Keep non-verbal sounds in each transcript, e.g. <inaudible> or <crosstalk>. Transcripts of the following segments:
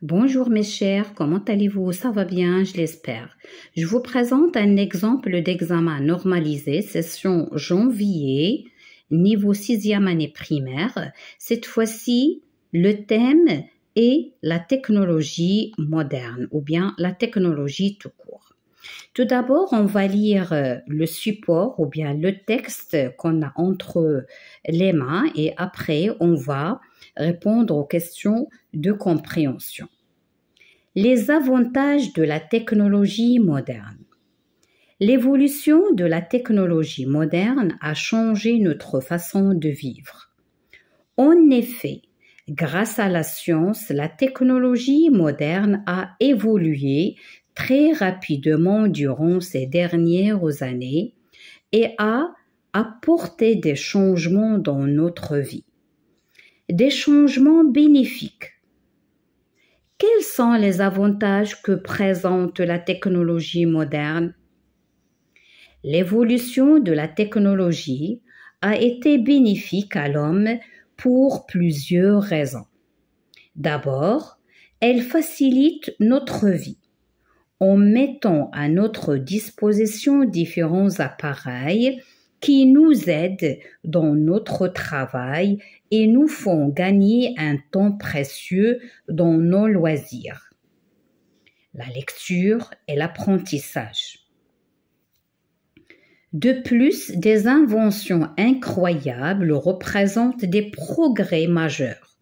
Bonjour mes chers, comment allez-vous Ça va bien, je l'espère. Je vous présente un exemple d'examen normalisé, session janvier, niveau sixième année primaire. Cette fois-ci, le thème est la technologie moderne ou bien la technologie tout court. Tout d'abord, on va lire euh, le support ou bien le texte qu'on a entre les mains et après, on va répondre aux questions de compréhension. Les avantages de la technologie moderne. L'évolution de la technologie moderne a changé notre façon de vivre. En effet, grâce à la science, la technologie moderne a évolué très rapidement durant ces dernières années et a apporté des changements dans notre vie des changements bénéfiques. Quels sont les avantages que présente la technologie moderne L'évolution de la technologie a été bénéfique à l'homme pour plusieurs raisons. D'abord, elle facilite notre vie en mettant à notre disposition différents appareils qui nous aident dans notre travail et nous font gagner un temps précieux dans nos loisirs. La lecture et l'apprentissage. De plus, des inventions incroyables représentent des progrès majeurs.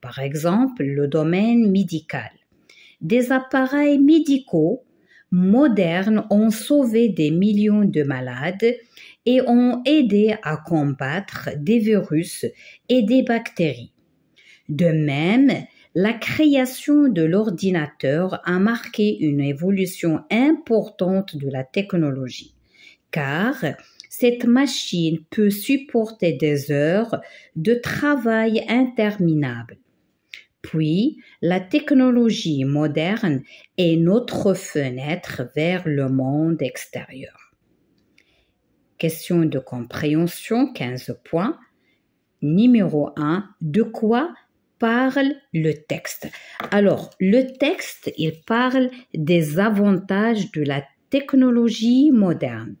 Par exemple, le domaine médical. Des appareils médicaux modernes ont sauvé des millions de malades et ont aidé à combattre des virus et des bactéries. De même, la création de l'ordinateur a marqué une évolution importante de la technologie, car cette machine peut supporter des heures de travail interminable. Puis, la technologie moderne est notre fenêtre vers le monde extérieur. Question de compréhension, 15 points. Numéro 1, de quoi parle le texte Alors, le texte, il parle des avantages de la technologie moderne.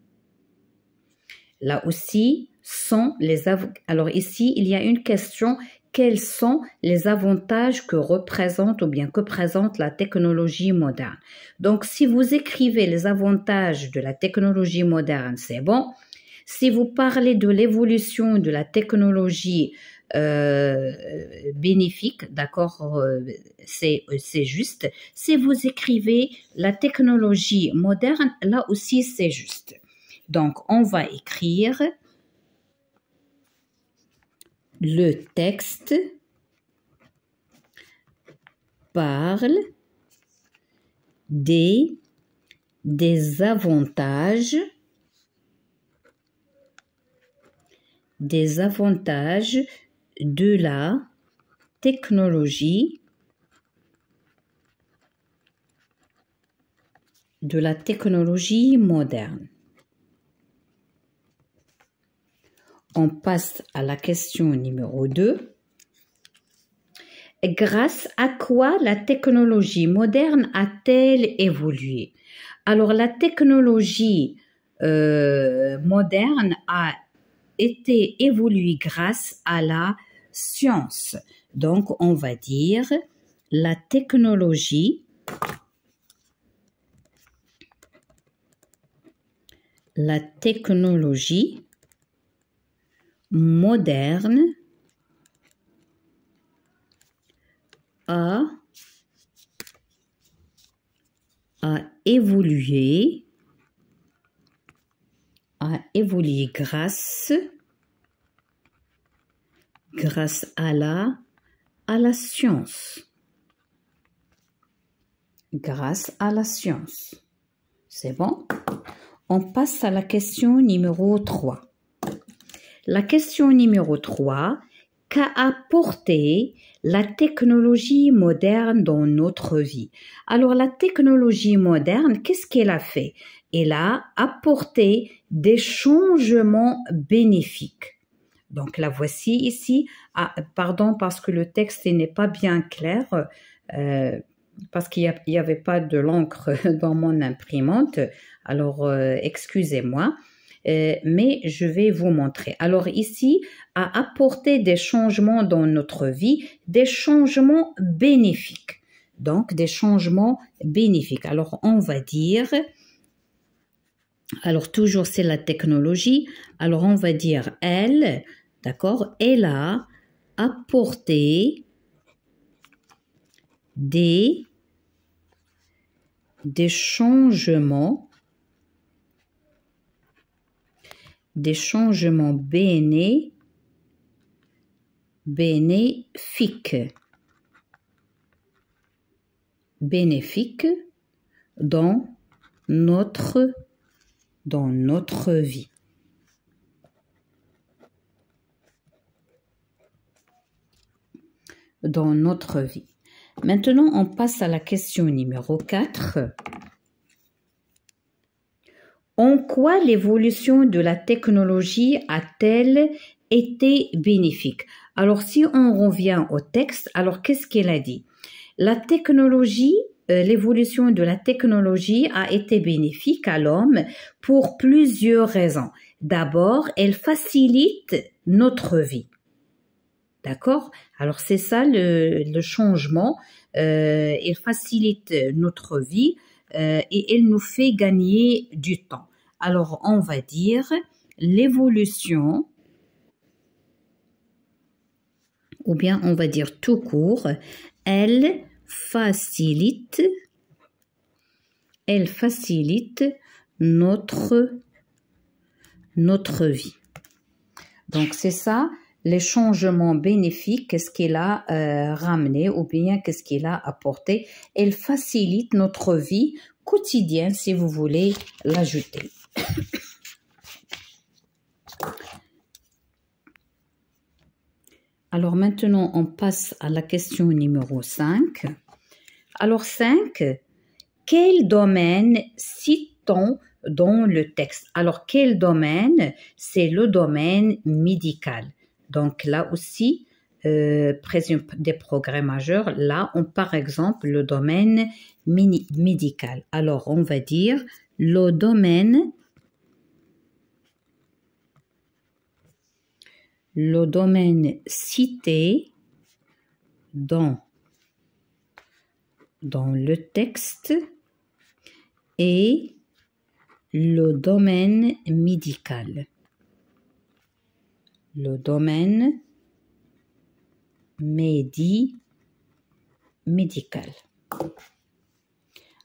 Là aussi, sont les alors ici, il y a une question quels sont les avantages que représente ou bien que présente la technologie moderne. Donc, si vous écrivez les avantages de la technologie moderne, c'est bon. Si vous parlez de l'évolution de la technologie euh, bénéfique, d'accord, euh, euh, c'est juste. Si vous écrivez la technologie moderne, là aussi c'est juste. Donc, on va écrire le texte parle des, des avantages des avantages de la technologie de la technologie moderne. On passe à la question numéro 2. Grâce à quoi la technologie moderne a-t-elle évolué Alors la technologie euh, moderne a été évolué grâce à la science. Donc, on va dire la technologie, la technologie moderne a, a évolué a évolué grâce, grâce à la, à la science. Grâce à la science. C'est bon On passe à la question numéro 3. La question numéro 3, qu'a apporté la technologie moderne dans notre vie Alors la technologie moderne, qu'est-ce qu'elle a fait et a apporté des changements bénéfiques. Donc la voici ici. Ah, pardon parce que le texte n'est pas bien clair, euh, parce qu'il n'y avait pas de l'encre <laughs> dans mon imprimante. Alors euh, excusez-moi. Euh, mais je vais vous montrer. Alors ici, à apporter des changements dans notre vie, des changements bénéfiques. Donc, des changements bénéfiques. Alors, on va dire alors toujours c'est la technologie. Alors on va dire elle, d'accord Elle a apporté des, changements des changements bénéfiques, bénéfiques dans notre dans notre vie. Dans notre vie. Maintenant, on passe à la question numéro 4. En quoi l'évolution de la technologie a-t-elle été bénéfique Alors si on revient au texte, alors qu'est-ce qu'elle a dit La technologie euh, l'évolution de la technologie a été bénéfique à l'homme pour plusieurs raisons. D'abord, elle facilite notre vie. D'accord Alors c'est ça le, changement. Euh, elle facilite notre vie euh, et elle nous fait gagner du temps. Alors on va dire l'évolution, ou bien on va dire tout court, elle facilite, elle facilite notre, notre vie. Donc c'est ça les changements bénéfiques, qu'est-ce qu'il a euh, ramené ou bien qu'est-ce qu'il a apporté. Elle facilite notre vie quotidienne si vous voulez l'ajouter. <coughs> Alors maintenant, on passe à la question numéro 5. Alors 5, quel domaine cite on dans le texte Alors quel domaine C'est le domaine médical. Donc là aussi, euh, des progrès majeurs. Là, on par exemple le domaine médical. Alors on va dire le domaine le domaine cité dans, le texte et le domaine médical. Le domaine médical.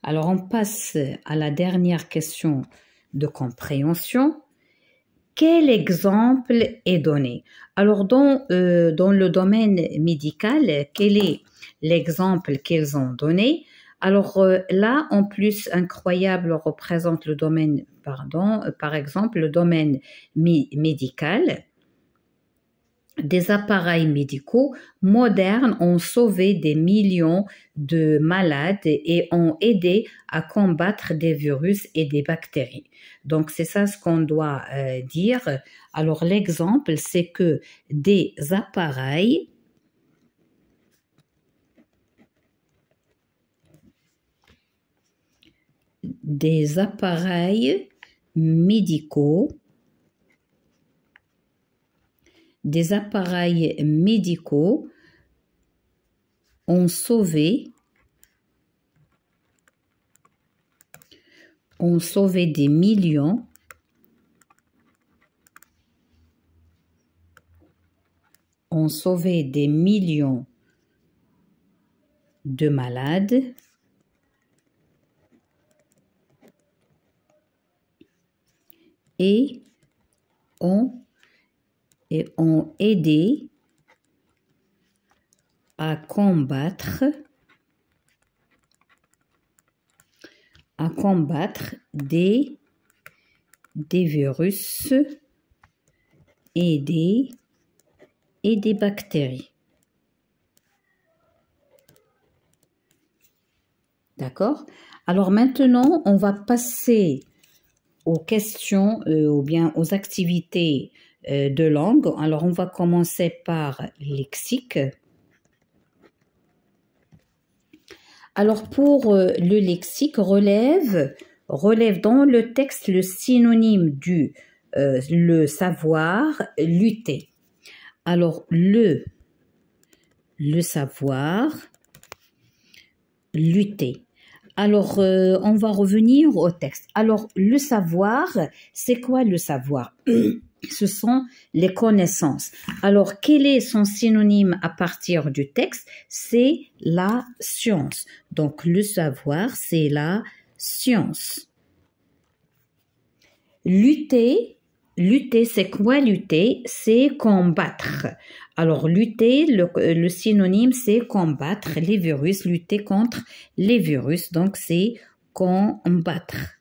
Alors on passe à la dernière question de compréhension quel exemple est donné Alors, dans, euh, dans le domaine médical, quel est l'exemple qu'ils ont donné alors euh, là, en plus, incroyable représente le domaine, pardon, euh, par exemple, le domaine médical des appareils médicaux modernes ont sauvé des millions de malades et ont aidé à combattre des virus et des bactéries. Donc c'est ça ce qu'on doit euh, dire. Alors l'exemple, c'est que des appareils des appareils médicaux des appareils médicaux ont sauvé, ont sauvé des millions ont sauvé des millions de malades et ont et ont aidé à combattre à combattre des, virus et des, et des bactéries. D'accord Alors maintenant, on va passer aux questions euh, ou bien aux activités euh, Alors, on va commencer par lexique. Alors, pour euh, le lexique, relève, relève dans le texte le synonyme du euh, le savoir, lutter. Alors, le, le savoir, lutter. Alors, euh, on va revenir au texte. Alors, le savoir, c'est quoi le savoir <coughs> Ce sont les connaissances. Alors, quel est son synonyme à partir du texte C'est la science. Donc, le savoir, c'est la science. Lutter Lutter, c'est quoi lutter C'est combattre. Alors lutter, le, synonyme, c'est combattre les virus, lutter contre les virus. Donc c'est combattre.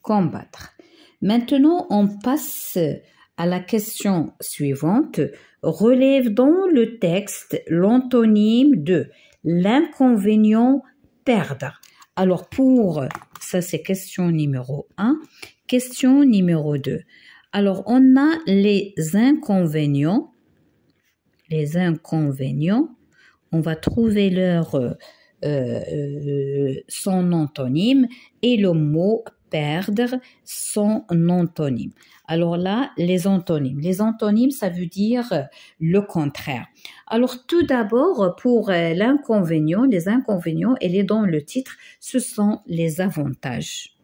Combattre. Maintenant, on passe à la question suivante. Relève dans le texte l'antonyme de l'inconvénient perdre. Alors pour, ça c'est question numéro 1. Question numéro 2. Alors on a les inconvénients. Les inconvénients. On va trouver leur euh, euh, son antonyme et le mot perdre son antonyme. Alors là, les antonymes. Les antonymes, ça veut dire le contraire. Alors tout d'abord, pour euh, l'inconvénient, les inconvénients, et est dans le titre, ce sont les avantages.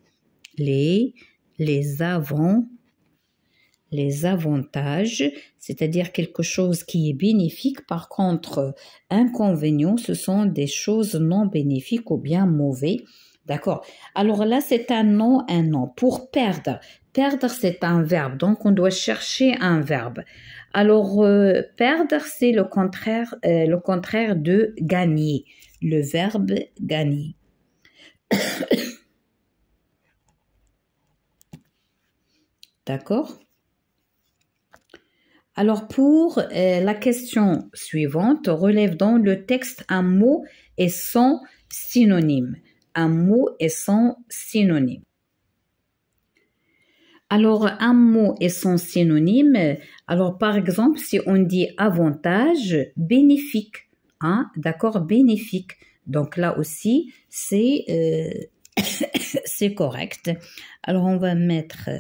Les, les avant, les avantages, c'est-à-dire quelque chose qui est bénéfique. Par contre, inconvénients, ce sont des choses non bénéfiques ou bien mauvaises. D'accord Alors là, c'est un nom, un nom. Pour perdre, perdre, c'est un verbe. Donc, on doit chercher un verbe. Alors, euh, perdre, c'est le contraire, euh, le contraire de gagner. Le verbe gagner. <coughs> D'accord alors pour euh, la question suivante, relève dans le texte un mot et son synonyme un mot et son synonyme. Alors, un mot et son synonyme. Alors, par exemple, si on dit avantage, bénéfique, Ah, d'accord, bénéfique. Donc là aussi, c'est euh, <coughs> c'est correct. Alors, on va mettre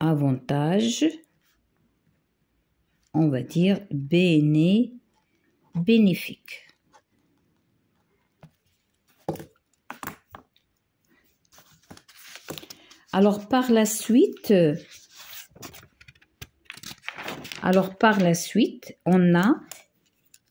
avantage, on va dire bénéfique bénéfique. Alors par la suite, alors par la suite, on a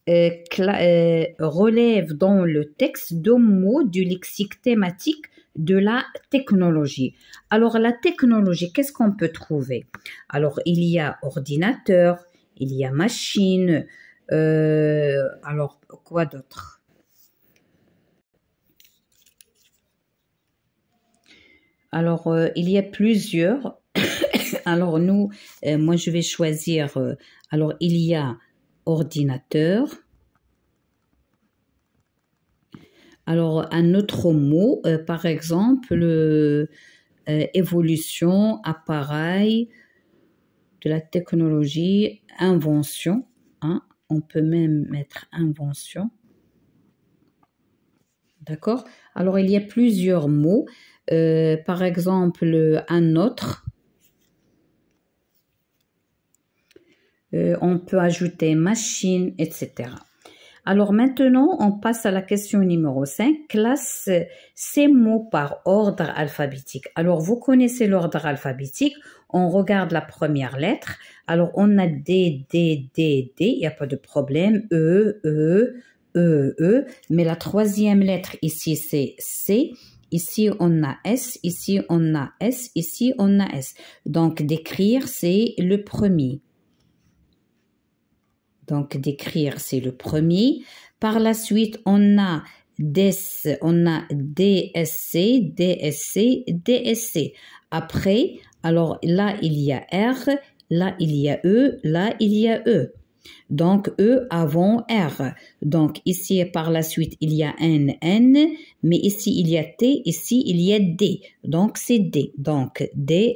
euh, euh, relève dans le texte deux mots du lexique thématique de la technologie. Alors la technologie, qu'est-ce qu'on peut trouver Alors il y a ordinateur, il y a machine, euh, alors, quoi d'autre Alors, euh, il y a plusieurs. <coughs> alors, nous, euh, moi, je vais choisir. alors, il y a ordinateur. Alors, un autre mot, par exemple, évolution, appareil de la technologie, invention. Hein? on peut même mettre invention. D'accord Alors, il y a plusieurs mots. Euh, par exemple, un autre. Euh, on peut ajouter machine, etc. Alors maintenant, on passe à la question numéro 5. Classe ces mots par ordre alphabétique. Alors vous connaissez l'ordre alphabétique. On regarde la première lettre. Alors on a D, D, D, D. Il n'y a pas de problème. E, E, E, E. Mais la troisième lettre ici, c'est C. Ici, on a S, ici, on a S, ici, on a S. Donc, d'écrire, c'est le premier. Donc d'écrire, c'est le premier. Par la suite, on a des on a DSC, DSC, DSC. Après, alors là, il y a R, là, il y a E, là, il y a E. Donc, E avant R. Donc, ici, par la suite, il y a N, N, mais ici, il y a T, ici, il y a D. Donc, c'est D. Donc,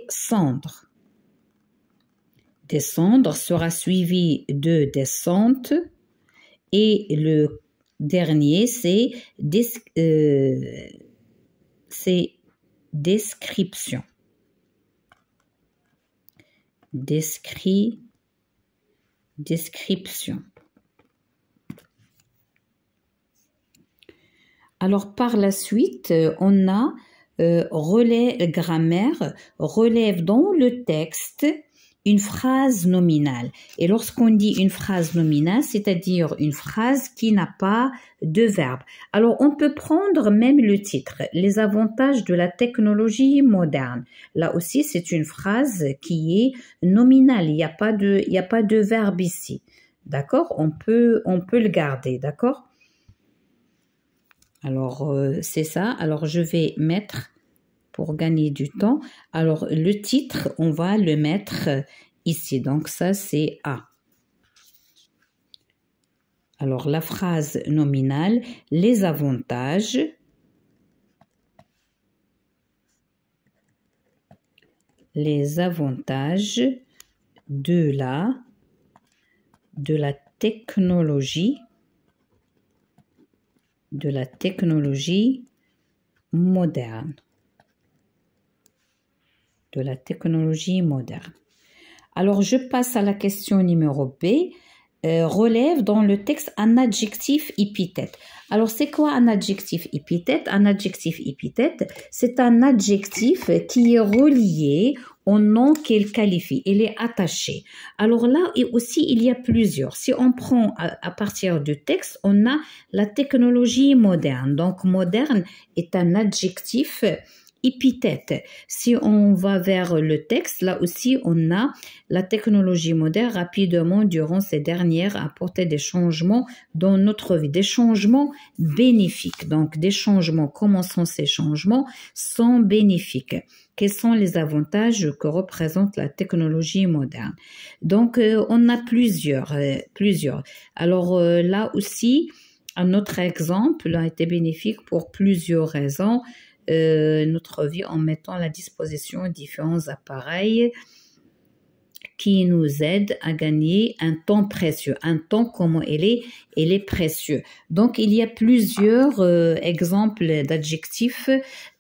cendres descendre sera suivi de descente et le dernier c'est euh, description. description. Alors par la suite, on a euh, relais grammaire relève dans le texte une phrase nominale. Et lorsqu'on dit une phrase nominale, c'est-à-dire une phrase qui n'a pas de verbe. Alors on peut prendre même le titre, les avantages de la technologie moderne. Là aussi, c'est une phrase qui est nominale. Il n'y a pas de, il n'y a pas de verbe ici. D'accord? On peut, on peut le garder. D'accord? Alors, euh, c'est ça. Alors, je vais mettre pour gagner du temps. Alors le titre, on va le mettre euh, ici. Donc ça, c'est A. Alors la phrase nominale, les avantages les avantages de la de la technologie de la technologie moderne de la technologie moderne. Alors je passe à la question numéro B. Euh, relève dans le texte un adjectif épithète. Alors c'est quoi un adjectif épithète Un adjectif épithète, c'est un adjectif qui est relié au nom qu'il qualifie, il est attaché. Alors là aussi il y a plusieurs. Si on prend à, à partir du texte, on a la technologie moderne. Donc moderne est un adjectif si on va vers le texte, là aussi, on a la technologie moderne rapidement durant ces dernières a apporté des changements dans notre vie, des changements bénéfiques. Donc, des changements, comment sont ces changements Sont bénéfiques. Quels sont les avantages que représente la technologie moderne Donc, euh, on a plusieurs, euh, plusieurs. Alors euh, là aussi, un autre exemple a été bénéfique pour plusieurs raisons. Euh, notre vie en mettant à la disposition différents appareils qui nous aident à gagner un temps précieux, un temps comment il est, il est précieux. Donc il y a plusieurs euh, exemples d'adjectifs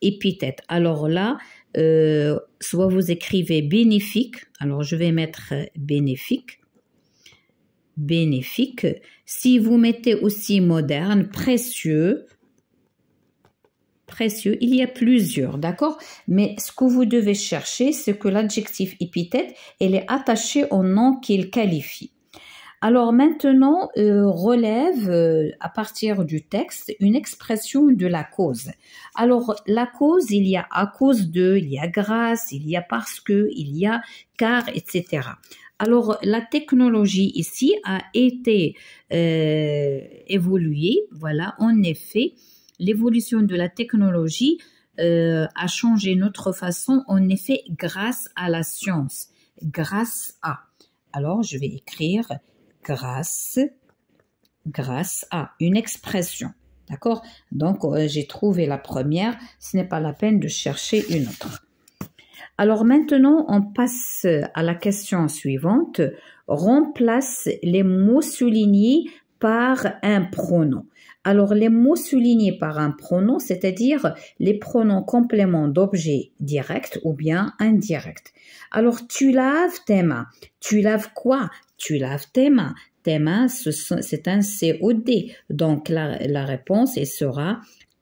épithètes. Alors là, euh, soit vous écrivez bénéfique, alors je vais mettre bénéfique, bénéfique. Si vous mettez aussi moderne, précieux, il y a plusieurs, d'accord Mais ce que vous devez chercher, c'est que l'adjectif épithète, elle est attachée au nom qu'il qualifie. Alors maintenant, euh, relève euh, à partir du texte une expression de la cause. Alors la cause, il y a à cause de, il y a grâce, il y a parce que, il y a car, etc. Alors la technologie ici a été euh, évoluée, voilà, en effet l'évolution de la technologie euh, a changé notre façon, en effet, grâce à la science, grâce à. Alors, je vais écrire grâce, grâce à une expression. D'accord Donc, euh, j'ai trouvé la première. Ce n'est pas la peine de chercher une autre. Alors maintenant, on passe à la question suivante. Remplace les mots soulignés par un pronom. Alors les mots soulignés par un pronom, c'est-à-dire les pronoms compléments d'objet direct ou bien indirect. Alors tu laves tes mains. Tu laves quoi Tu laves tes mains. Tes mains, c'est un COD. Donc la, réponse elle sera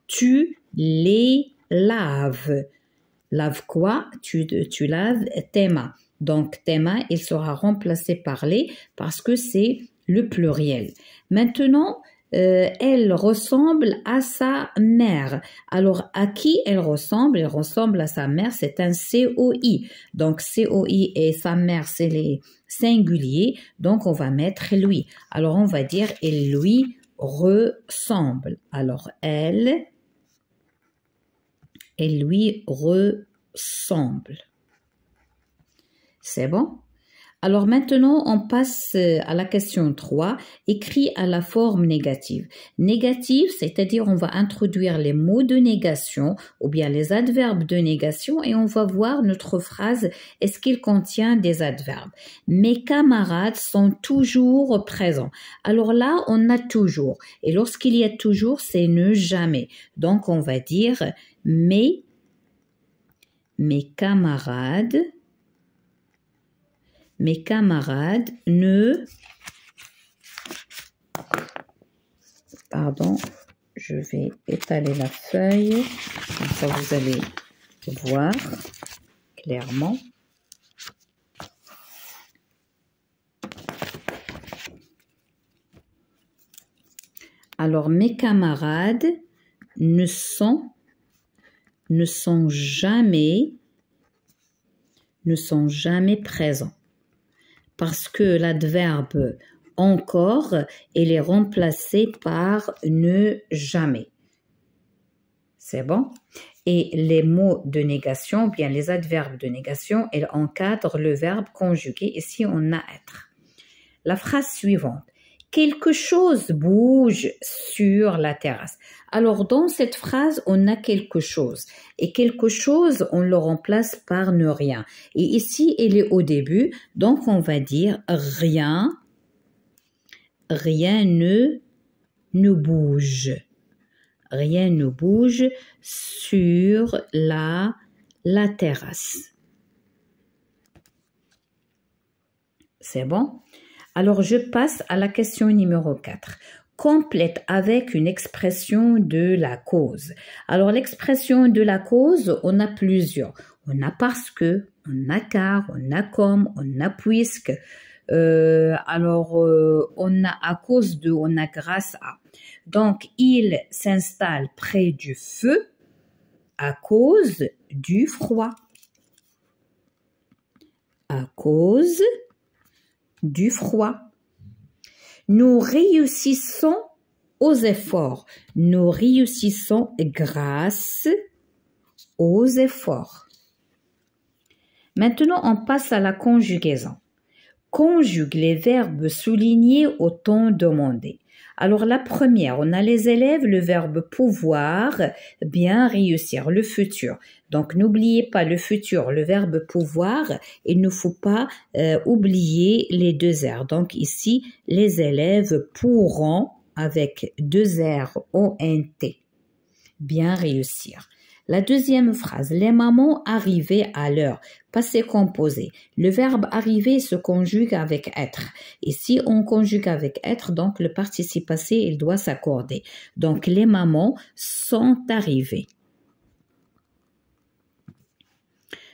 tu les laves. Lave quoi tu, tu laves tes mains. Donc tes mains, il sera remplacé par les parce que c'est le pluriel. Maintenant, euh, elle ressemble à sa mère. Alors, à qui elle ressemble Elle ressemble à sa mère, c'est un COI. Donc, COI et sa mère, c'est les singuliers. Donc, on va mettre lui. Alors, on va dire, elle lui ressemble. Alors, elle, elle lui ressemble. C'est bon alors maintenant, on passe euh, à la question 3, écrit à la forme négative. Négative, c'est-à-dire on va introduire les mots de négation ou bien les adverbes de négation et on va voir notre phrase, est-ce qu'il contient des adverbes. Mes camarades sont toujours présents. Alors là, on a toujours. Et lorsqu'il y a toujours, c'est ne jamais. Donc on va dire mes, mes camarades mes camarades ne... Pardon, je vais étaler la feuille, comme ça vous allez voir clairement. Alors mes camarades ne sont ne sont jamais ne sont jamais présents parce que l'adverbe encore, il est remplacé par ne jamais. C'est bon Et les mots de négation, bien les adverbes de négation, ils encadrent le verbe conjugué. Ici, on a être. La phrase suivante quelque chose bouge sur la terrasse. Alors dans cette phrase, on a quelque chose. Et quelque chose, on le remplace par ne rien. Et ici, il est au début, donc on va dire rien, rien ne, ne bouge. Rien ne bouge sur la, la terrasse. C'est bon alors je passe à la question numéro 4 complète avec une expression de la cause. Alors l'expression de la cause, on a plusieurs. On a parce que, on a car, on a comme, on a puisque. Euh, alors euh, on a à cause de, on a grâce à. Donc il s'installe près du feu à cause du froid. À cause du froid. Nous réussissons aux efforts. Nous réussissons grâce aux efforts. Maintenant, on passe à la conjugaison. Conjugue les verbes soulignés au ton demandé. Alors la première, on a les élèves, le verbe pouvoir, bien réussir, le futur. Donc n'oubliez pas le futur, le verbe pouvoir, il ne faut pas euh, oublier les deux R. Donc ici, les élèves pourront avec deux R O N T. Bien réussir. La deuxième phrase, les mamans arrivaient à l'heure, passé composé. Le verbe arriver se conjugue avec être. Et si on conjugue avec être, donc le participe passé, il doit s'accorder. Donc les mamans sont arrivées.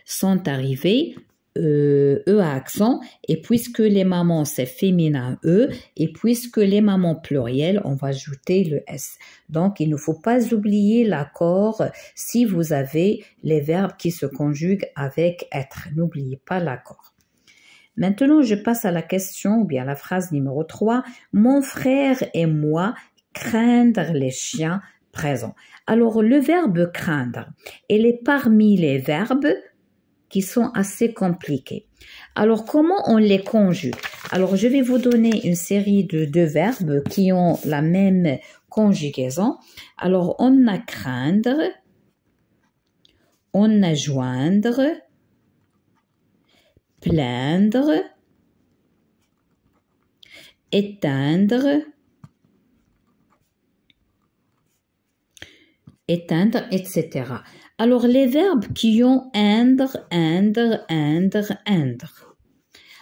Sont arrivées, euh, E à accent, et puisque les mamans, c'est féminin E, et puisque les mamans pluriel, on va ajouter le S. Donc, il ne faut pas oublier l'accord si vous avez les verbes qui se conjuguent avec être. N'oubliez pas l'accord. Maintenant, je passe à la question ou bien à la phrase numéro 3. Mon frère et moi craindre les chiens présents. Alors, le verbe craindre, elle est parmi les verbes qui sont assez compliqués. Alors, comment on les conjugue Alors, je vais vous donner une série de deux verbes qui ont la même conjugaison. Alors, on a craindre, on a joindre, plaindre, éteindre, éteindre, etc. Alors, les verbes qui ont indre, indre, indre, indre.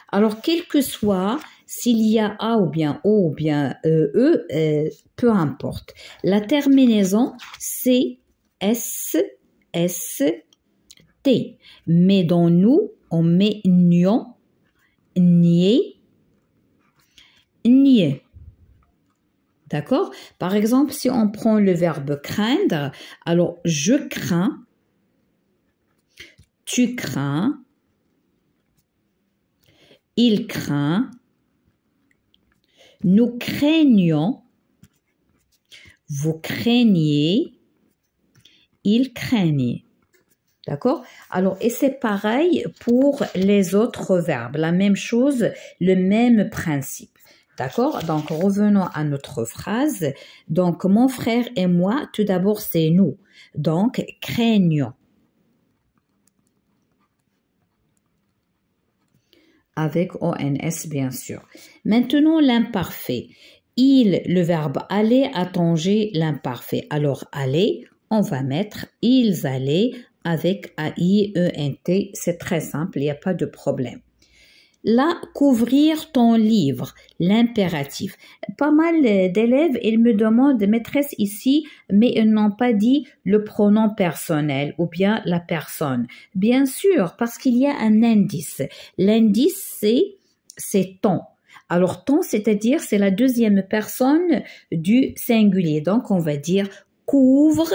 Alors, quel que soit s'il y a A ou bien O ou bien euh, E, euh, peu importe. La terminaison, c'est S, S, T. Mais dans nous, on met nion, nier, nier. D'accord Par exemple, si on prend le verbe craindre, alors je crains, tu crains. Il craint. Nous craignons. Vous craignez. Il craignait. D'accord Alors, et c'est pareil pour les autres verbes. La même chose, le même principe. D'accord Donc, revenons à notre phrase. Donc, mon frère et moi, tout d'abord, c'est nous. Donc, craignons. avec ONS bien sûr. Maintenant l'imparfait. Il, le verbe aller a tangé l'imparfait. Alors aller, on va mettre ils allaient avec A-I-E-N-T. C'est très simple, il n'y a pas de problème. Là, couvrir ton livre, l'impératif. Pas mal euh, d'élèves, ils me demandent, maîtresse ici, mais ils n'ont pas dit le pronom personnel ou bien la personne. Bien sûr, parce qu'il y a un indice. L'indice, c'est, c'est ton. Alors, ton, c'est-à-dire, c'est la deuxième personne du singulier. Donc, on va dire couvre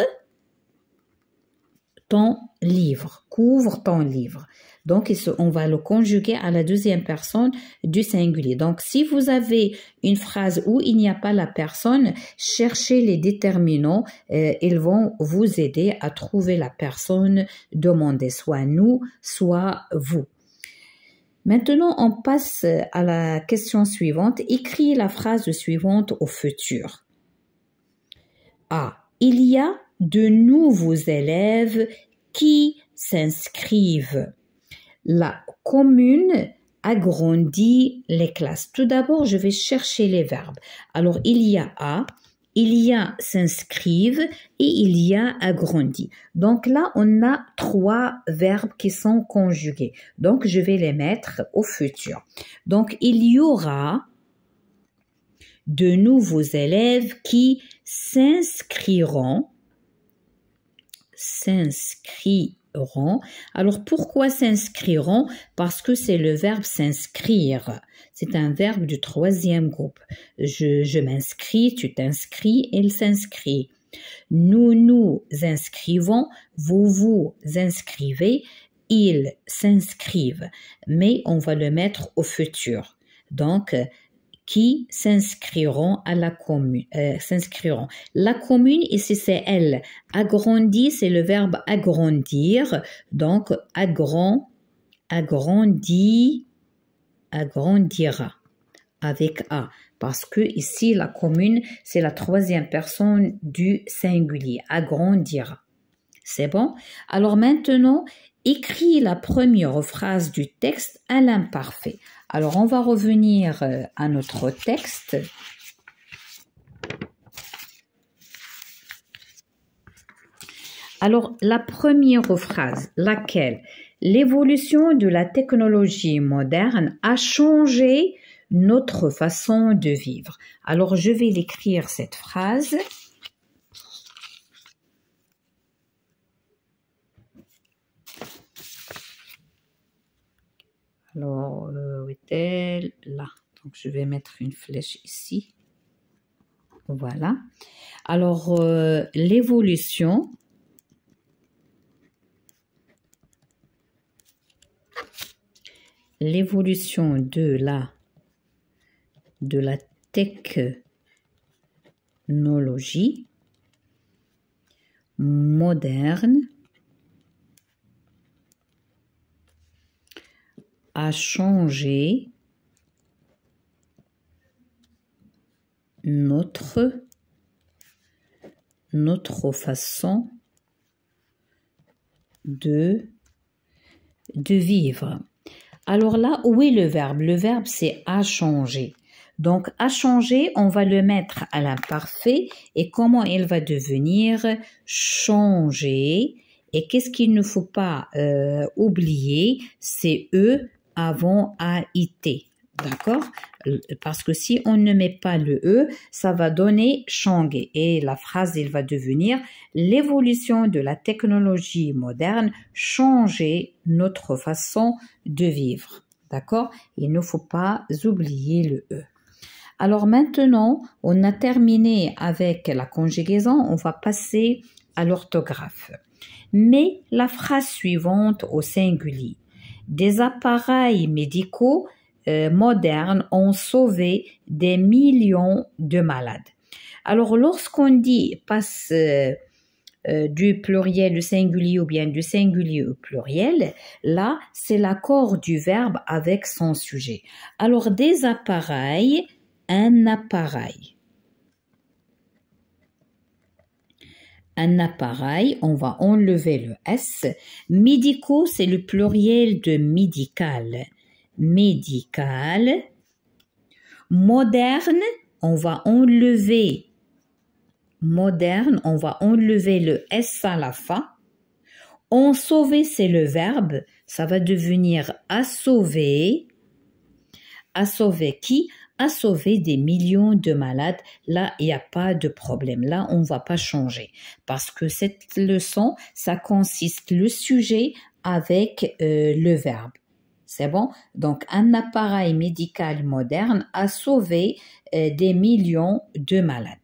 ton livre. Couvre ton livre. Donc, on va le conjuguer à la deuxième personne du singulier. Donc, si vous avez une phrase où il n'y a pas la personne, cherchez les déterminants. Euh, ils vont vous aider à trouver la personne demandée, soit nous, soit vous. Maintenant, on passe à la question suivante. Écrivez la phrase suivante au futur. A. Il y a de nouveaux élèves qui s'inscrivent la commune agrandit les classes. Tout d'abord, je vais chercher les verbes. Alors, il y a a, il y a s'inscrivent et il y a agrandit. Donc là, on a trois verbes qui sont conjugués. Donc, je vais les mettre au futur. Donc, il y aura de nouveaux élèves qui s'inscriront, s'inscriront alors pourquoi s'inscriront Parce que c'est le verbe s'inscrire. C'est un verbe du troisième groupe. Je, je m'inscris, tu t'inscris, il s'inscrit. Nous nous inscrivons, vous vous inscrivez, ils s'inscrivent. Mais on va le mettre au futur. Donc, qui s'inscriront à la commune. Euh, s'inscriront. La commune, ici, c'est elle. Agrandi, c'est le verbe agrandir. Donc, agrand, agrandit, agrandira avec A. Parce que ici, la commune, c'est la troisième personne du singulier. Agrandira. C'est bon? Alors maintenant, écris la première phrase du texte à l'imparfait. Alors on va revenir euh, à notre texte. Alors la première phrase, laquelle L'évolution de la technologie moderne a changé notre façon de vivre. Alors je vais l'écrire cette phrase. Alors, euh, où est-elle Là. Donc, je vais mettre une flèche ici. Voilà. Alors, euh, l'évolution. L'évolution de la, de la technologie moderne a changé notre notre façon de de vivre. Alors là, où est le verbe Le verbe c'est à changer. Donc à changer, on va le mettre à l'imparfait et comment il va devenir changer. Et qu'est-ce qu'il ne faut pas euh, oublier C'est E avant AIT. D'accord euh, Parce que si on ne met pas le E, ça va donner Chang. Et la phrase, elle va devenir L'évolution de la technologie moderne changer notre façon de vivre. D'accord Il ne faut pas oublier le E. Alors maintenant, on a terminé avec la conjugaison. On va passer à l'orthographe. Mais la phrase suivante au singulier. Des appareils médicaux euh, modernes ont sauvé des millions de malades. Alors lorsqu'on dit passe euh, euh, du pluriel au singulier ou bien du singulier au pluriel, là c'est l'accord du verbe avec son sujet. Alors des appareils, un appareil. un appareil, on va enlever le S. Médico », c'est le pluriel de médical. Médical. Moderne, on va enlever. Moderne, on va enlever le S à la fin. En sauver, c'est le verbe. Ça va devenir à sauver. À sauver qui à sauver des millions de malades, là, il n'y a pas de problème. Là, on ne va pas changer. Parce que cette leçon, ça consiste le sujet avec euh, le verbe. C'est bon Donc, un appareil médical moderne a sauvé euh, des millions de malades.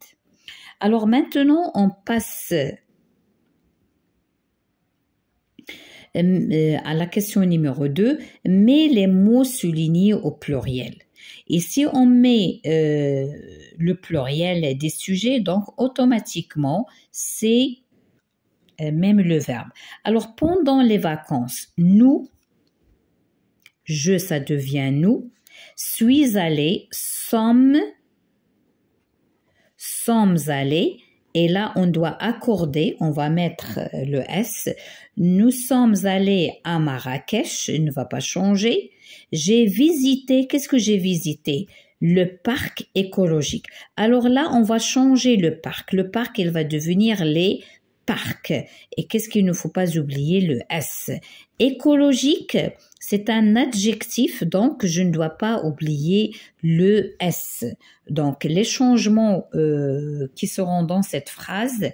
Alors maintenant, on passe euh, à la question numéro 2. Mets les mots soulignés au pluriel. Et si on met euh, le pluriel des sujets, donc automatiquement, c'est euh, même le verbe. Alors pendant les vacances, nous, je, ça devient nous, suis allé, sommes, sommes allés, et là, on doit accorder, on va mettre euh, le S. Nous sommes allés à Marrakech, il ne va pas changer. J'ai visité, qu'est-ce que j'ai visité Le parc écologique. Alors là, on va changer le parc. Le parc, il va devenir les parcs. Et qu'est-ce qu'il ne faut pas oublier Le S. Écologique, c'est un adjectif, donc je ne dois pas oublier le S. Donc les changements euh, qui seront dans cette phrase,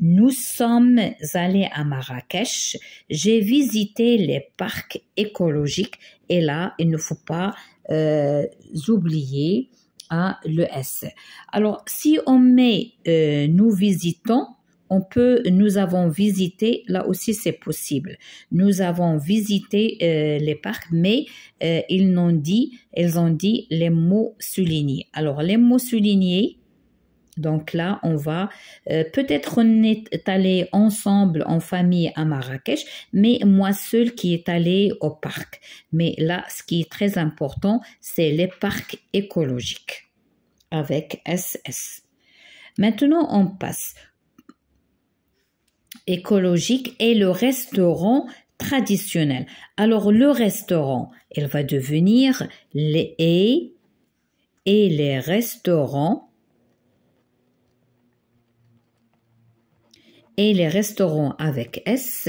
nous sommes allés à Marrakech, j'ai visité les parcs écologiques et là, il ne faut pas euh, oublier hein, le S. Alors, si on met euh, nous visitons, on peut, nous avons visité, là aussi c'est possible. Nous avons visité euh, les parcs, mais euh, ils n'ont dit, elles ont dit les mots soulignés. Alors les mots soulignés, donc là, on va euh, peut-être on ensemble en famille à Marrakech, mais moi seul qui est allé au parc. Mais là, ce qui est très important, c'est les parcs écologiques avec SS. Maintenant, on passe écologique et le restaurant traditionnel. Alors le restaurant, il va devenir les et et les restaurants et les restaurants avec S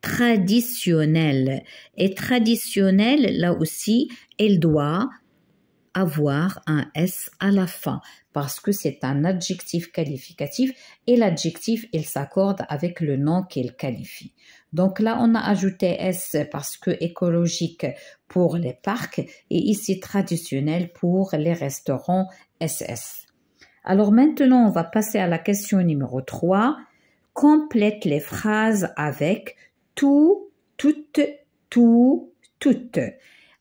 traditionnels. Et traditionnel, là aussi, elle doit avoir un S à la fin parce que c'est un adjectif qualificatif et l'adjectif, il s'accorde avec le nom qu'il qualifie. Donc là, on a ajouté S parce que écologique pour les parcs et ici traditionnel pour les restaurants SS. Alors maintenant, on va passer à la question numéro 3. Complète les phrases avec tout, toutes, tout, toutes.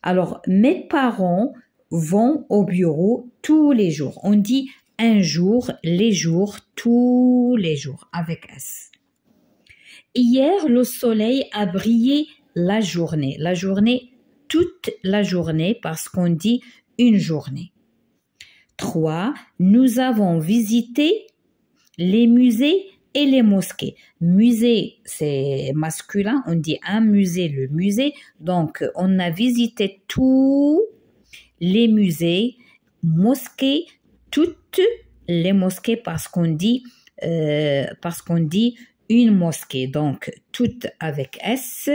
Alors, mes parents vont au bureau tous les jours. On dit un jour, les jours, tous les jours avec S. Hier, le soleil a brillé la journée, la journée, toute la journée parce qu'on dit une journée. 3. Nous avons visité les musées et les mosquées. Musée, c'est masculin, on dit un musée, le musée. Donc, on a visité tout les musées, mosquées, toutes les mosquées parce qu'on dit, euh, parce qu'on dit une mosquée. Donc, toutes avec S.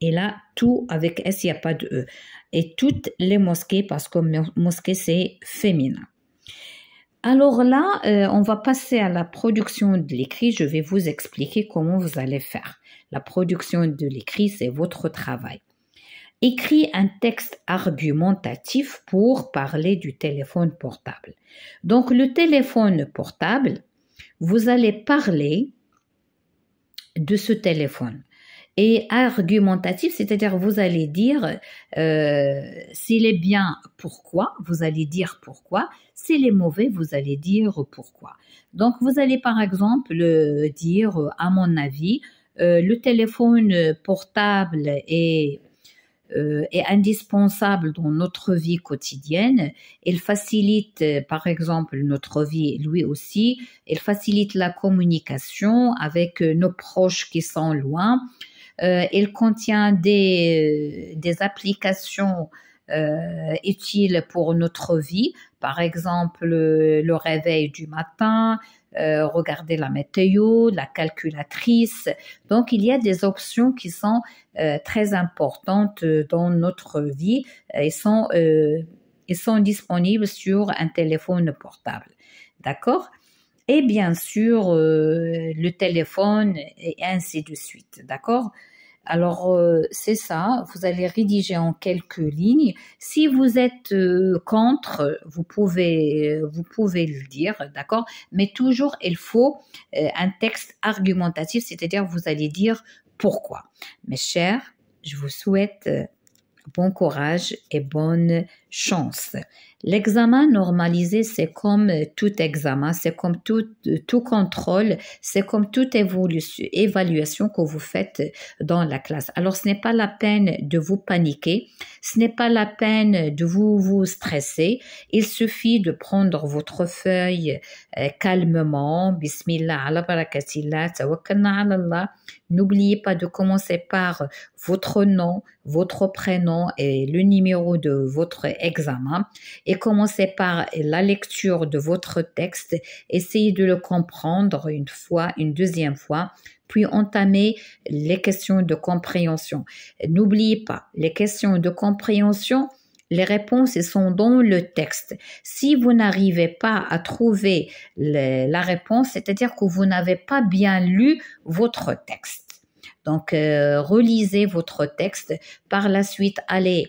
Et là, tout avec S, il n'y a pas de E. Et toutes les mosquées parce que mosquée, c'est féminin. Alors là, euh, on va passer à la production de l'écrit. Je vais vous expliquer comment vous allez faire. La production de l'écrit, c'est votre travail écrit un texte argumentatif pour parler du téléphone portable. Donc le téléphone portable, vous allez parler de ce téléphone. Et argumentatif, c'est-à-dire vous allez dire euh, s'il est bien, pourquoi, vous allez dire pourquoi, s'il est mauvais, vous allez dire pourquoi. Donc vous allez par exemple dire, à mon avis, euh, le téléphone portable est euh, est indispensable dans notre vie quotidienne. Il facilite, euh, par exemple, notre vie lui aussi. Il facilite la communication avec euh, nos proches qui sont loin. il contient des, des applications utiles pour notre vie. Par exemple, euh, le réveil du matin, euh, regarder la météo, la calculatrice. Donc, il y a des options qui sont euh, très importantes dans notre vie et et sont disponibles sur un téléphone portable. D'accord Et bien sûr, le téléphone et ainsi de suite. D'accord alors euh, c'est ça, vous allez rédiger en quelques lignes. Si vous êtes euh, contre, vous pouvez euh, vous pouvez le dire, d'accord Mais toujours il faut un texte argumentatif, c'est-à-dire vous allez dire pourquoi. Mes chers, je vous souhaite bon courage et bonne chance. L'examen normalisé, c'est comme tout examen, c'est comme tout, tout contrôle, c'est comme toute évaluation que vous faites dans la classe. Alors, ce n'est pas la peine de vous paniquer, ce n'est pas la peine de vous, vous stresser. Il suffit de prendre votre feuille euh, calmement, Bismillah, ala barakatillah, Allah. N'oubliez pas de commencer par votre nom, votre prénom et le numéro de votre examen et commencez par la lecture de votre texte, essayez de le comprendre une fois, une deuxième fois, puis entamez les questions de compréhension. N'oubliez pas, les questions de compréhension, les réponses sont dans le texte. Si vous n'arrivez pas à trouver la réponse, c'est-à-dire que vous n'avez pas bien lu votre texte. Donc, euh, relisez votre texte. Par la suite, allez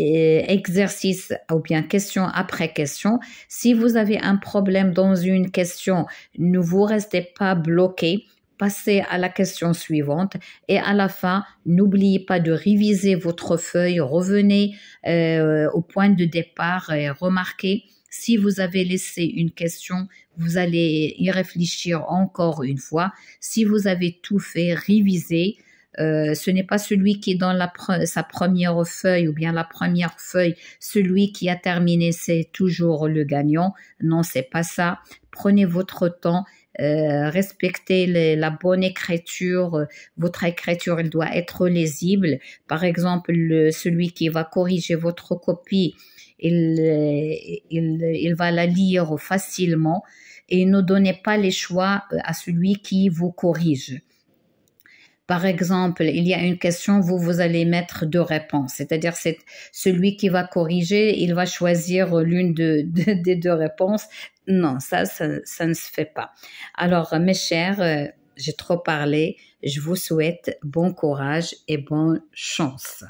exercice ou bien question après question. Si vous avez un problème dans une question, ne vous restez pas bloqué. Passez à la question suivante et à la fin, n'oubliez pas de réviser votre feuille, revenez euh, au point de départ et remarquez si vous avez laissé une question, vous allez y réfléchir encore une fois. Si vous avez tout fait, réviser. Euh, ce n'est pas celui qui est dans sa première feuille ou bien la première feuille, celui qui a terminé, c'est toujours le gagnant. Non, c'est pas ça. Prenez votre temps. Euh, respectez la bonne écriture. Votre écriture, elle doit être lisible. Par exemple, celui qui va corriger votre copie, il, va la lire facilement et ne donnez pas les choix euh, à celui qui vous corrige. Par exemple, il y a une question, vous, vous allez mettre deux réponses. C'est-à-dire, c'est celui qui va corriger, il va choisir l'une <laughs> des deux réponses. Non, ça, ça, ne se fait pas. Alors, mes chers, euh, j'ai trop parlé. Je vous souhaite bon courage et bonne chance.